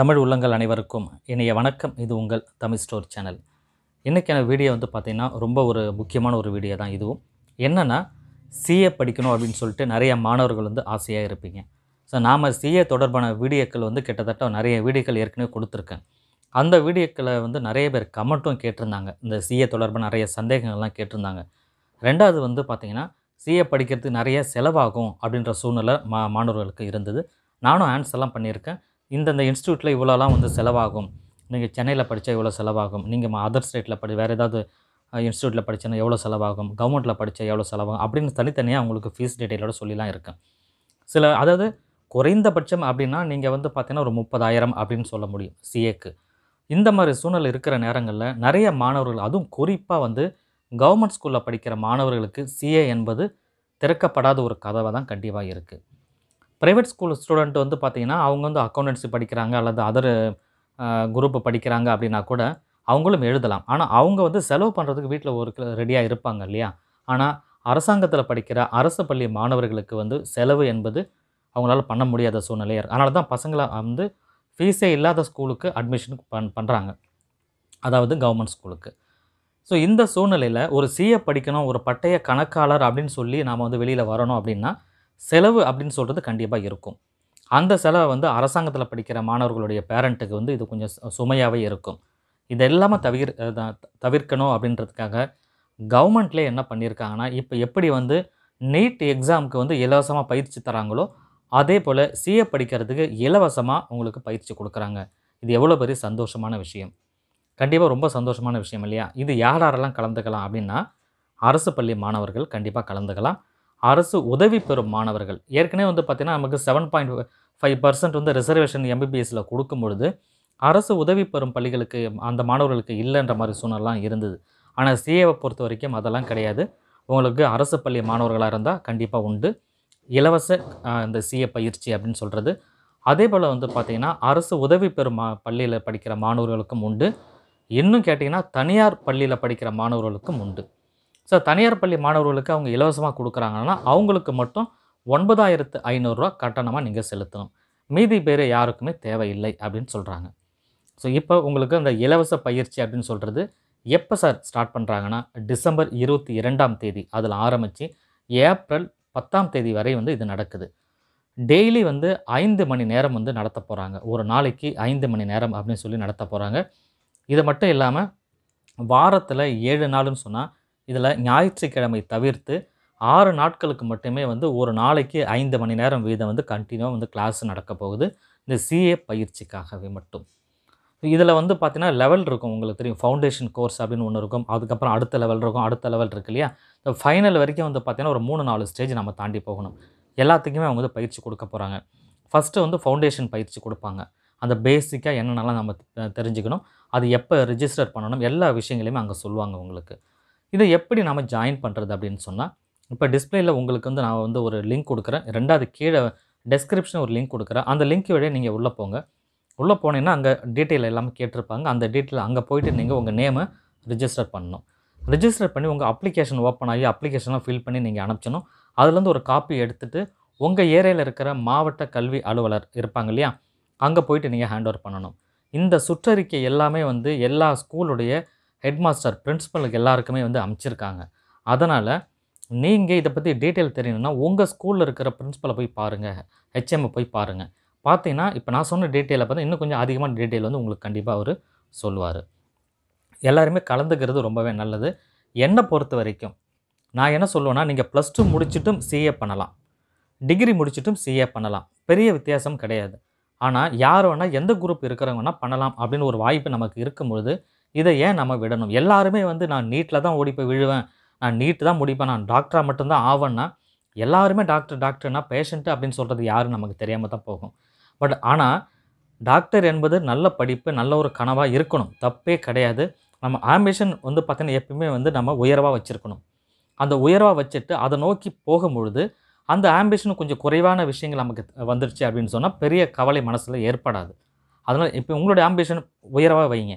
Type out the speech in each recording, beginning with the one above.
தமிழ் உள்ளங்கள் அனைவருக்கும் இனிய வணக்கம் இது உங்கள் தமிழ் ஸ்டோர் சேனல் இன்றைக்கான வீடியோ வந்து பார்த்திங்கன்னா ரொம்ப ஒரு முக்கியமான ஒரு வீடியோ தான் இதுவும் என்னென்னா சிஏ படிக்கணும் அப்படின்னு சொல்லிட்டு நிறைய மாணவர்கள் வந்து ஆசையாக இருப்பீங்க ஸோ நாம் சிஏ தொடர்பான வீடியோக்கள் வந்து கிட்டத்தட்ட நிறைய வீடியோக்கள் ஏற்கனவே கொடுத்துருக்கேன் அந்த வீடியோக்களை வந்து நிறைய பேர் கமெண்ட்டும் கேட்டிருந்தாங்க இந்த சிஏ தொடர்பான நிறைய சந்தேகங்கள்லாம் கேட்டிருந்தாங்க ரெண்டாவது வந்து பார்த்திங்கன்னா சிஏ படிக்கிறதுக்கு நிறைய செலவாகும் அப்படின்ற சூழ்நிலை மா மாணவர்களுக்கு இருந்தது நானும் ஆன்சர்லாம் பண்ணியிருக்கேன் இந்தந்த இன்ஸ்டியூட்டில் இவ்வளோலாம் வந்து செலவாகும் நீங்கள் சென்னையில் படித்தா இவ்வளோ செலவாகும் நீங்கள் அதர் ஸ்டேட்டில் படி வேறு ஏதாவது இன்ஸ்டியூட்டில் படித்தனா எவ்வளோ செலவாகும் கவர்மெண்ட்டில் படித்தா எவ்வளோ செலவாகும் அப்படின்னு தனித்தனியாக உங்களுக்கு ஃபீஸ் டீட்டெயிலோட சொல்லிலாம் இருக்கேன் சில அதாவது குறைந்தபட்சம் அப்படின்னா நீங்கள் வந்து பார்த்தீங்கன்னா ஒரு முப்பதாயிரம் அப்படின்னு சொல்ல முடியும் சிஏக்கு இந்த மாதிரி சூழ்நிலை இருக்கிற நேரங்களில் நிறைய மாணவர்கள் அதுவும் குறிப்பாக வந்து கவர்மெண்ட் ஸ்கூலில் படிக்கிற மாணவர்களுக்கு சிஏ என்பது திறக்கப்படாத ஒரு கதவை தான் கண்டிப்பாக இருக்குது ப்ரைவேட் ஸ்கூல் ஸ்டூடெண்ட் வந்து பார்த்திங்கன்னா அவங்க வந்து அக்கௌண்டன்சி படிக்கிறாங்க அல்லது அதர் குரூப் படிக்கிறாங்க அப்படின்னா கூட அவங்களும் எழுதலாம் ஆனால் அவங்க வந்து செலவு பண்ணுறதுக்கு வீட்டில் ஒரு ரெடியாக இருப்பாங்க இல்லையா ஆனால் அரசாங்கத்தில் படிக்கிற அரசு பள்ளி மாணவர்களுக்கு வந்து செலவு என்பது அவங்களால பண்ண முடியாத சூழ்நிலையாக அதனால தான் பசங்களை வந்து ஃபீஸே இல்லாத ஸ்கூலுக்கு அட்மிஷன் பண் பண்ணுறாங்க அதாவது கவர்மெண்ட் ஸ்கூலுக்கு ஸோ இந்த சூழ்நிலையில் ஒரு சிஏ படிக்கணும் ஒரு பட்டய கணக்காளர் அப்படின்னு சொல்லி நாம் வந்து வெளியில் வரணும் அப்படின்னா செலவு அப்படின்னு சொல்கிறது கண்டிப்பாக இருக்கும் அந்த செலவை வந்து அரசாங்கத்தில் படிக்கிற மாணவர்களுடைய பேரண்ட்டுக்கு வந்து இது கொஞ்சம் சுமையாகவே இருக்கும் இது எல்லாமே தவிர தவிர்க்கணும் அப்படின்றதுக்காக கவர்மெண்ட்லேயே என்ன பண்ணியிருக்காங்கன்னா இப்போ எப்படி வந்து நீட் எக்ஸாமுக்கு வந்து இலவசமாக பயிற்சி தராங்களோ அதே போல் சிஏ படிக்கிறதுக்கு இலவசமாக உங்களுக்கு பயிற்சி கொடுக்குறாங்க இது எவ்வளோ பெரிய சந்தோஷமான விஷயம் கண்டிப்பாக ரொம்ப சந்தோஷமான விஷயம் இல்லையா இது யார் யாரெல்லாம் கலந்துக்கலாம் அப்படின்னா அரசு பள்ளி மாணவர்கள் கண்டிப்பாக கலந்துக்கலாம் அரசு உதவி பெறும் மாணவர்கள் ஏற்கனவே வந்து பார்த்திங்கன்னா நமக்கு செவன் பாயிண்ட் ஃபைவ் பர்சன்ட் வந்து ரிசர்வேஷன் எம்பிபிஎஸ்சில் கொடுக்கும் பொழுது அரசு உதவி பெறும் பள்ளிகளுக்கு அந்த மாணவர்களுக்கு இல்லைன்ற மாதிரி சூழ்நிலாம் இருந்தது ஆனால் சிஏவை பொறுத்த வரைக்கும் அதெல்லாம் கிடையாது உங்களுக்கு அரசு பள்ளி மாணவர்களாக இருந்தால் கண்டிப்பாக உண்டு இலவச இந்த சிஏ பயிற்சி அப்படின்னு சொல்கிறது அதே போல் வந்து பார்த்திங்கன்னா அரசு உதவி பெறும் மா பள்ளியில் படிக்கிற மாணவர்களுக்கும் உண்டு இன்னும் கேட்டிங்கன்னா தனியார் பள்ளியில் படிக்கிற மாணவர்களுக்கும் உண்டு ஸோ தனியார் பள்ளி மாணவர்களுக்கு அவங்க இலவசமாக கொடுக்குறாங்கன்னா அவங்களுக்கு மட்டும் ஒன்பதாயிரத்து ஐநூறுரூவா கட்டணமாக நீங்கள் செலுத்தணும் மீதி பேர் யாருக்குமே தேவையில்லை அப்படின்னு சொல்கிறாங்க ஸோ இப்போ உங்களுக்கு அந்த இலவச பயிற்சி அப்படின்னு சொல்கிறது எப்போ சார் ஸ்டார்ட் பண்ணுறாங்கன்னா டிசம்பர் இருபத்தி இரண்டாம் தேதி அதில் ஆரம்பித்து ஏப்ரல் பத்தாம் தேதி வரை வந்து இது நடக்குது டெய்லி வந்து ஐந்து மணி நேரம் வந்து நடத்த போகிறாங்க ஒரு நாளைக்கு ஐந்து மணி நேரம் அப்படின்னு சொல்லி நடத்த போகிறாங்க இது மட்டும் இல்லாமல் வாரத்தில் ஏழு நாள்னு சொன்னால் இதில் ஞாயிற்றுக்கிழமை தவிர்த்து ஆறு நாட்களுக்கு மட்டுமே வந்து ஒரு நாளைக்கு ஐந்து மணி நேரம் வீதம் வந்து கண்டினியூவாக வந்து கிளாஸ் நடக்க போகுது இந்த சிஏ பயிற்சிக்காகவே மட்டும் இதில் வந்து பார்த்தீங்கன்னா லெவல் இருக்கும் உங்களுக்கு தெரியும் ஃபவுண்டேஷன் கோர்ஸ் அப்படின்னு ஒன்று இருக்கும் அதுக்கப்புறம் அடுத்த லெவல் இருக்கும் அடுத்த லெவல் இருக்கு இல்லையா இந்த ஃபைனல் வரைக்கும் வந்து பார்த்திங்கன்னா ஒரு மூணு நாலு ஸ்டேஜ் நம்ம தாண்டி போகணும் எல்லாத்துக்குமே அவங்க வந்து பயிற்சி கொடுக்க போகிறாங்க ஃபஸ்ட்டு வந்து ஃபவுண்டேஷன் பயிற்சி கொடுப்பாங்க அந்த பேசிக்காக என்னென்னலாம் நம்ம தெரிஞ்சுக்கணும் அது எப்போ ரிஜிஸ்டர் பண்ணணும் எல்லா விஷயங்களையுமே அங்கே சொல்லுவாங்க உங்களுக்கு இதை எப்படி நாம் ஜாயின் பண்ணுறது அப்படின்னு சொன்னால் இப்போ டிஸ்பிளேயில் உங்களுக்கு வந்து நான் வந்து ஒரு லிங்க் கொடுக்குறேன் ரெண்டாவது கீழே டெஸ்கிரிப்ஷன் ஒரு லிங்க் கொடுக்குறேன் அந்த லிங்க் வழியே நீங்கள் உள்ளே போங்க உள்ளே போனீங்கன்னா அங்கே டீட்டெயில் எல்லாமே கேட்டிருப்பாங்க அந்த டீட்டெயில் அங்கே போயிட்டு நீங்கள் உங்கள் நேமை ரிஜிஸ்டர் பண்ணணும் ரிஜிஸ்டர் பண்ணி உங்கள் அப்ளிகேஷன் ஓப்பன் ஆகி அப்ளிகேஷன்லாம் ஃபில் பண்ணி நீங்கள் அனுப்பிச்சணும் அதுலேருந்து ஒரு காப்பி எடுத்துகிட்டு உங்கள் ஏரியாவில் இருக்கிற மாவட்ட கல்வி அலுவலர் இருப்பாங்க இல்லையா அங்கே போயிட்டு நீங்கள் ஹேண்ட் ஓவர் பண்ணணும் இந்த சுற்றறிக்கை எல்லாமே வந்து எல்லா ஸ்கூலுடைய ஹெட் மாஸ்டர் பிரின்ஸிபலுக்கு எல்லாருக்குமே வந்து அமைச்சிருக்காங்க அதனால் நீங்கள் இதை பற்றி டீட்டெயில் தெரியணும்னா உங்கள் ஸ்கூலில் இருக்கிற பிரின்ஸிபலை போய் பாருங்கள் ஹெச்எம்ஐ போய் பாருங்கள் பார்த்தீங்கன்னா இப்போ நான் சொன்ன டீட்டெயிலை பார்த்து இன்னும் கொஞ்சம் அதிகமான டீட்டெயில் வந்து உங்களுக்கு கண்டிப்பாக அவர் சொல்லுவார் எல்லாருமே கலந்துக்கிறது ரொம்பவே நல்லது என்னை பொறுத்த வரைக்கும் நான் என்ன சொல்லுவேன்னா நீங்கள் ப்ளஸ் டூ முடிச்சுட்டும் சிஏ பண்ணலாம் டிகிரி முடிச்சுட்டும் சிஏ பண்ணலாம் பெரிய வித்தியாசம் கிடையாது ஆனால் யார் வேணால் எந்த குரூப் இருக்கிறவங்கன்னா பண்ணலாம் அப்படின்னு ஒரு வாய்ப்பு நமக்கு இருக்கும்பொழுது இதை ஏன் நம்ம விடணும் எல்லாருமே வந்து நான் நீட்டில் தான் ஓடி போய் விழுவேன் நான் நீட்டு தான் முடிப்பேன் நான் டாக்டராக மட்டும்தான் ஆவேன்னா எல்லாருமே டாக்டர் டாக்டர்னா பேஷண்ட்டு அப்படின்னு சொல்கிறது யாரும் நமக்கு தெரியாமல் தான் போகும் பட் ஆனால் டாக்டர் என்பது நல்ல படிப்பு நல்ல ஒரு கனவாக இருக்கணும் தப்பே கிடையாது நம்ம ஆம்பிஷன் வந்து பார்த்தீங்கன்னா எப்பயுமே வந்து நம்ம உயர்வாக வச்சுருக்கணும் அந்த உயர்வாக வச்சுட்டு அதை நோக்கி போகும்பொழுது அந்த ஆம்பிஷன் கொஞ்சம் குறைவான விஷயங்கள் நமக்கு வந்துருச்சு அப்படின்னு சொன்னால் பெரிய கவலை மனசில் ஏற்படாது அதனால் இப்போ உங்களுடைய ஆம்பிஷன் உயர்வாக வைங்க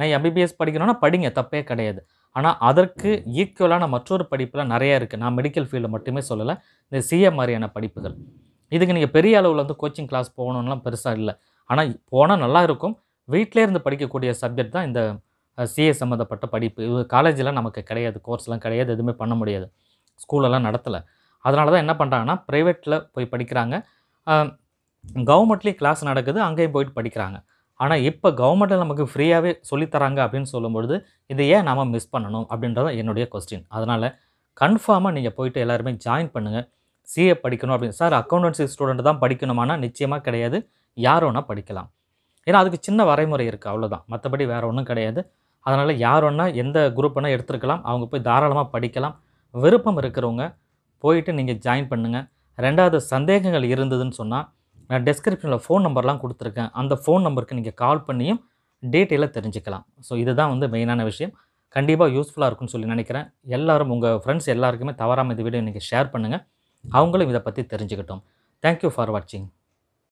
நான் எம்பிபிஎஸ் படிக்கணும்னா படிங்க தப்பே கிடையாது ஆனால் அதற்கு ஈக்குவலான மற்றொரு படிப்புலாம் நிறையா இருக்குது நான் மெடிக்கல் ஃபீல்டில் மட்டுமே சொல்லலை இந்த சிஏ மாதிரியான படிப்புகள் இதுக்கு நீங்கள் பெரிய அளவில் வந்து கோச்சிங் கிளாஸ் போகணுன்னா பெருசாக இல்லை ஆனால் போனால் நல்லா இருக்கும் வீட்டிலே இருந்து படிக்கக்கூடிய சப்ஜெக்ட் தான் இந்த சிஏ சம்மந்தப்பட்ட படிப்பு இது காலேஜெலாம் நமக்கு கிடையாது கோர்ஸ்லாம் கிடையாது எதுவுமே பண்ண முடியாது ஸ்கூலெல்லாம் நடத்தலை அதனால தான் என்ன பண்ணுறாங்கன்னா ப்ரைவேட்டில் போய் படிக்கிறாங்க கவர்மெண்ட்லேயும் கிளாஸ் நடக்குது அங்கேயும் போயிட்டு படிக்கிறாங்க ஆனால் இப்போ கவர்மெண்ட்டில் நமக்கு ஃப்ரீயாகவே சொல்லித்தராங்க அப்படின்னு சொல்லும்பொழுது இதை ஏன் நாம் மிஸ் பண்ணணும் அப்படின்றத என்னுடைய கொஸ்டின் அதனால் கன்ஃபார்மாக நீங்கள் போயிட்டு எல்லாருமே ஜாயின் பண்ணுங்கள் சிஏ படிக்கணும் அப்படின்னு சார் அக்கௌண்டன்சி ஸ்டூடெண்ட் தான் படிக்கணுமானா நிச்சயமாக கிடையாது யார் வேணால் படிக்கலாம் ஏன்னா அதுக்கு சின்ன வரைமுறை இருக்குது அவ்வளோதான் மற்றபடி வேறு ஒன்றும் கிடையாது அதனால் யார் ஒன்றா எந்த குரூப் வேணால் எடுத்துருக்கலாம் அவங்க போய் தாராளமாக படிக்கலாம் விருப்பம் இருக்கிறவங்க போயிட்டு நீங்கள் ஜாயின் பண்ணுங்கள் ரெண்டாவது சந்தேகங்கள் இருந்ததுன்னு சொன்னால் நான் டெஸ்கிரிப்ஷனில் ஃபோன் நம்பர்லாம் கொடுத்துருக்கேன் அந்த ஃபோன் நம்பருக்கு நீங்கள் கால் பண்ணியும் டீட்டெயிலாக தெரிஞ்சுக்கலாம் ஸோ இதுதான் வந்து மெயினான விஷயம் கண்டிப்பாக யூஸ்ஃபுல்லாக இருக்கும்னு சொல்லி நினைக்கிறேன் எல்லோரும் உங்கள் ஃப்ரெண்ட்ஸ் எல்லாருக்குமே தவறாமல் இந்த வீடியோ நீங்கள் ஷேர் பண்ணுங்கள் அவங்களும் இதை பற்றி தெரிஞ்சுக்கிட்டோம் தேங்க்யூ ஃபார் வாட்சிங்